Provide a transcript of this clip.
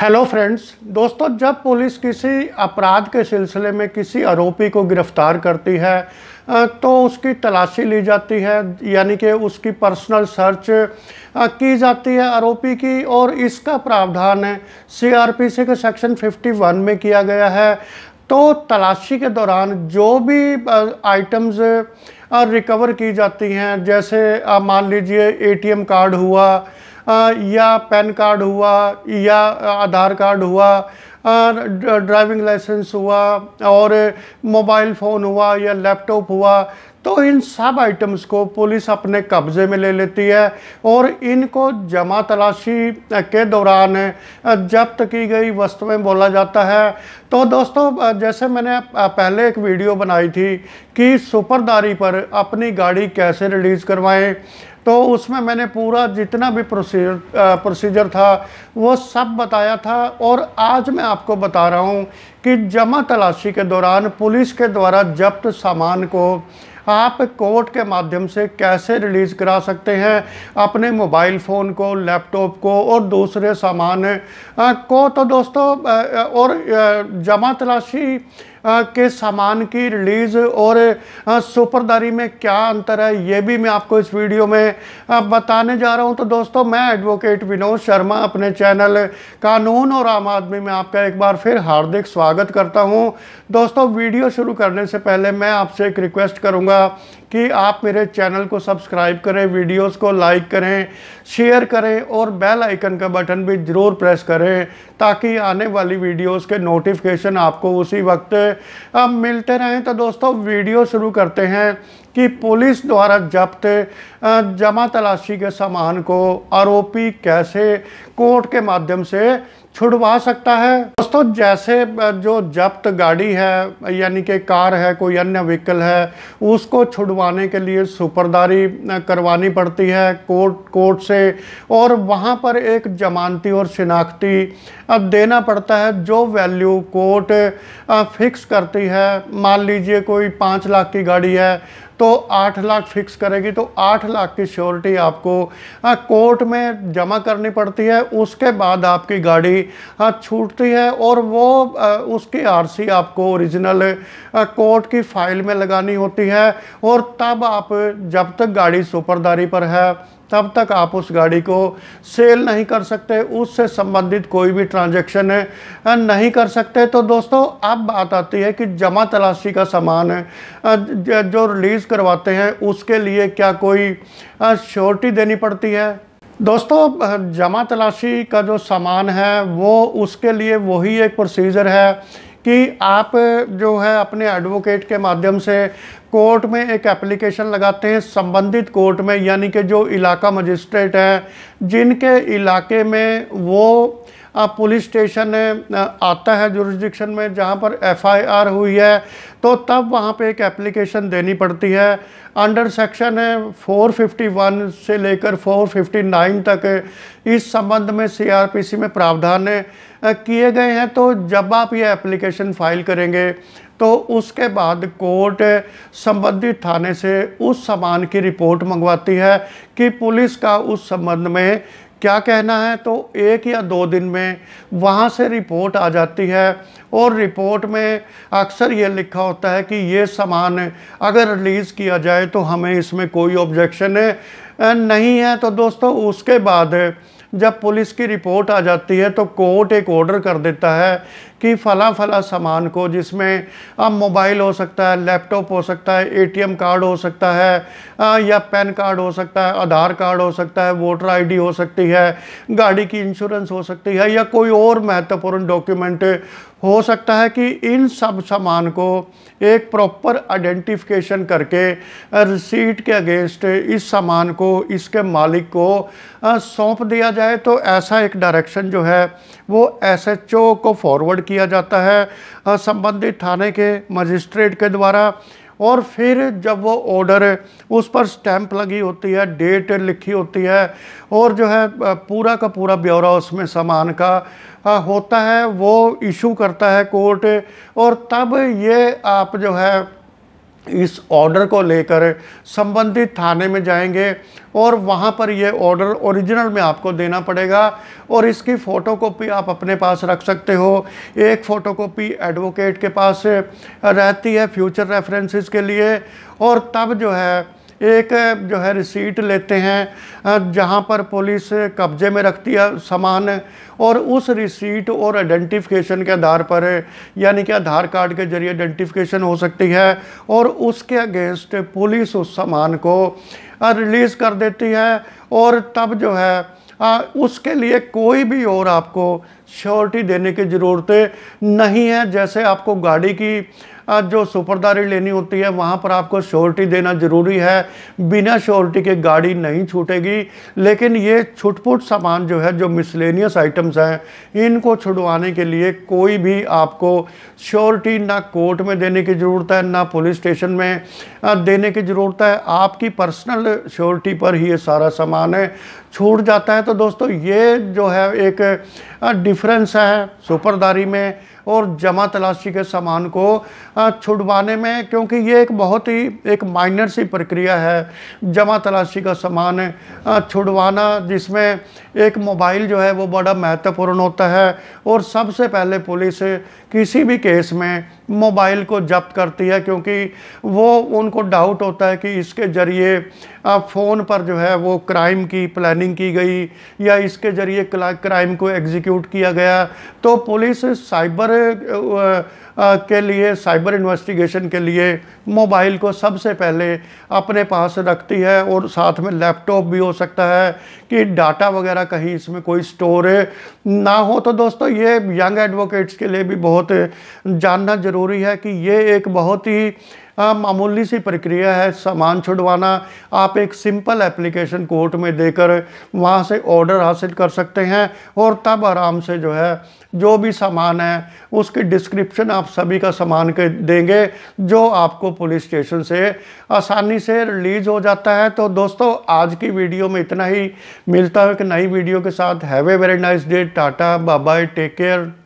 hello friends दोस्तों जब police किसी अपराध के सिलसिले में किसी आरोपी को गिरफ्तार करती है तो उसकी तलाशी ली जाती है यानी कि उसकी पर्सनल सर्च की जाती है आरोपी की और इसका प्रावधान है सीआरपीसी के सेक्शन 51 में किया गया है तो तलाशी के दौरान जो भी आइटम्स रिकवर की जाती हैं जैसे मान लीजिए एटीएम कार्ड हुआ या पैन कार्ड हुआ या आधार कार्ड हुआ ड्राइविंग लाइसेंस हुआ और मोबाइल फ़ोन हुआ या लैपटॉप हुआ तो इन सब आइटम्स को पुलिस अपने कब्ज़े में ले लेती है और इनको जमा तलाशी के दौरान जब्त की गई वस्तुएं बोला जाता है तो दोस्तों जैसे मैंने पहले एक वीडियो बनाई थी कि सुपरदारी पर अपनी गाड़ी कैसे रिलीज़ करवाएं तो उसमें मैंने पूरा जितना भी प्रोसीजर प्रोसीजर था वो सब बताया था और आज मैं आपको बता रहा हूँ कि जमा तलाशी के दौरान पुलिस के द्वारा जब्त सामान को आप कोर्ट के माध्यम से कैसे रिलीज़ करा सकते हैं अपने मोबाइल फ़ोन को लैपटॉप को और दूसरे सामान को तो दोस्तों और जमा तलाशी के सामान की रिलीज़ और सुपरदारी में क्या अंतर है ये भी मैं आपको इस वीडियो में बताने जा रहा हूँ तो दोस्तों मैं एडवोकेट विनोद शर्मा अपने चैनल कानून और आम आदमी में आपका एक बार फिर हार्दिक स्वागत करता हूँ दोस्तों वीडियो शुरू करने से पहले मैं आपसे एक रिक्वेस्ट करूँगा कि आप मेरे चैनल को सब्सक्राइब करें वीडियोस को लाइक करें शेयर करें और बेल आइकन का बटन भी ज़रूर प्रेस करें ताकि आने वाली वीडियोस के नोटिफिकेशन आपको उसी वक्त अब मिलते रहें तो दोस्तों वीडियो शुरू करते हैं कि पुलिस द्वारा जब्त जमा तलाशी के सामान को आरोपी कैसे कोर्ट के माध्यम से छुड़वा सकता है दोस्तों जैसे जो जब्त गाड़ी है यानी कि कार है कोई अन्य व्हीकल है उसको छुड़वाने के लिए सुपरदारी करवानी पड़ती है कोर्ट कोर्ट से और वहाँ पर एक जमानती और शिनाख्ती देना पड़ता है जो वैल्यू कोर्ट फिक्स करती है मान लीजिए कोई पाँच लाख की गाड़ी है तो आठ लाख फिक्स करेगी तो आठ लाख की श्योरिटी आपको कोर्ट में जमा करनी पड़ती है उसके बाद आपकी गाड़ी छूटती है और वो उसकी आरसी आपको ओरिजिनल कोर्ट की फाइल में लगानी होती है और तब आप जब तक गाड़ी सुपरदारी पर है तब तक आप उस गाड़ी को सेल नहीं कर सकते उससे संबंधित कोई भी ट्रांजैक्शन नहीं कर सकते तो दोस्तों अब बात आती है कि जमा तलाशी का सामान जो रिलीज़ करवाते हैं उसके लिए क्या कोई श्योरिटी देनी पड़ती है दोस्तों जमा तलाशी का जो सामान है वो उसके लिए वही एक प्रोसीजर है कि आप जो है अपने एडवोकेट के माध्यम से कोर्ट में एक एप्लीकेशन लगाते हैं संबंधित कोर्ट में यानी कि जो इलाका मजिस्ट्रेट हैं जिनके इलाके में वो पुलिस स्टेशन आता है जुरिस्डिक्शन में जहां पर एफआईआर हुई है तो तब वहाँ पे एक एप्लीकेशन देनी पड़ती है अंडर सेक्शन है 451 से लेकर 459 तक इस संबंध में सीआरपीसी में प्रावधान किए गए हैं तो जब आप ये एप्लीकेशन फाइल करेंगे तो उसके बाद कोर्ट संबंधित थाने से उस सामान की रिपोर्ट मंगवाती है कि पुलिस का उस संबंध में क्या कहना है तो एक या दो दिन में वहाँ से रिपोर्ट आ जाती है और रिपोर्ट में अक्सर ये लिखा होता है कि ये सामान अगर रिलीज़ किया जाए तो हमें इसमें कोई ऑब्जेक्शन है नहीं है तो दोस्तों उसके बाद जब पुलिस की रिपोर्ट आ जाती है तो कोर्ट एक ऑर्डर कर देता है कि फ़ला फ़ला सामान को जिसमें अब मोबाइल हो सकता है लैपटॉप हो सकता है एटीएम कार्ड हो सकता है आ, या पैन कार्ड हो सकता है आधार कार्ड हो सकता है वोटर आईडी हो सकती है गाड़ी की इंश्योरेंस हो सकती है या कोई और महत्वपूर्ण डॉक्यूमेंट हो सकता है कि इन सब सामान को एक प्रॉपर आइडेंटिफिकेशन करके रिसीट के अगेंस्ट इस सामान को इसके मालिक को सौंप दिया जाए तो ऐसा एक डायरेक्शन जो है वो एसएचओ को फॉरवर्ड किया जाता है संबंधित थाने के मजिस्ट्रेट के द्वारा और फिर जब वो ऑर्डर उस पर स्टैंप लगी होती है डेट लिखी होती है और जो है पूरा का पूरा ब्यौरा उसमें सामान का होता है वो इशू करता है कोर्ट और तब ये आप जो है इस ऑर्डर को लेकर संबंधित थाने में जाएंगे और वहाँ पर यह ऑर्डर ओरिजिनल में आपको देना पड़ेगा और इसकी फ़ोटोकॉपी आप अपने पास रख सकते हो एक फ़ोटोकॉपी एडवोकेट के पास रहती है फ्यूचर रेफरेंसेस के लिए और तब जो है एक जो है रिसीट लेते हैं जहां पर पुलिस कब्जे में रखती है सामान और उस रिसीट और आइडेंटिफिकेशन के आधार पर यानी कि आधार कार्ड के जरिए आइडेंटिफिकेशन हो सकती है और उसके अगेंस्ट पुलिस उस सामान को रिलीज़ कर देती है और तब जो है आ, उसके लिए कोई भी और आपको श्योरिटी देने की ज़रूरत नहीं है जैसे आपको गाड़ी की जो सुपरदारी लेनी होती है वहाँ पर आपको श्योरिटी देना ज़रूरी है बिना श्योरिटी के गाड़ी नहीं छूटेगी लेकिन ये छुटपुट सामान जो है जो मिसलेनियस आइटम्स हैं इनको छुड़वाने के लिए कोई भी आपको श्योरिटी ना कोर्ट में देने की ज़रूरत है ना पुलिस स्टेशन में देने की ज़रूरत है आपकी पर्सनल श्योरिटी पर ही ये सारा सामान है छूट जाता है तो दोस्तों ये जो है एक डिफरेंस है सुपरदारी में और जमा तलाशी के सामान को छुड़वाने में क्योंकि ये एक बहुत ही एक माइनर सी प्रक्रिया है जमा तलाशी का सामान छुड़वाना जिसमें एक मोबाइल जो है वो बड़ा महत्वपूर्ण होता है और सबसे पहले पुलिस किसी भी केस में मोबाइल को जब्त करती है क्योंकि वो उनको डाउट होता है कि इसके ज़रिए फ़ोन पर जो है वो क्राइम की प्लानिंग की गई या इसके ज़रिए क्राइम को एग्जीक्यूट किया गया तो पुलिस साइबर के लिए साइबर इन्वेस्टिगेशन के लिए मोबाइल को सबसे पहले अपने पास रखती है और साथ में लैपटॉप भी हो सकता है कि डाटा वगैरह कहीं इसमें कोई स्टोर ना हो तो दोस्तों ये यंग एडवोकेट्स के लिए भी बहुत जानना जरूर ज़रूरी है कि ये एक बहुत ही मामूली सी प्रक्रिया है सामान छुड़वाना आप एक सिंपल एप्लीकेशन कोर्ट में देकर वहाँ से ऑर्डर हासिल कर सकते हैं और तब आराम से जो है जो भी सामान है उसकी डिस्क्रिप्शन आप सभी का सामान के देंगे जो आपको पुलिस स्टेशन से आसानी से रिलीज़ हो जाता है तो दोस्तों आज की वीडियो में इतना ही मिलता है एक नई वीडियो के साथ have a very nice day tata bye take care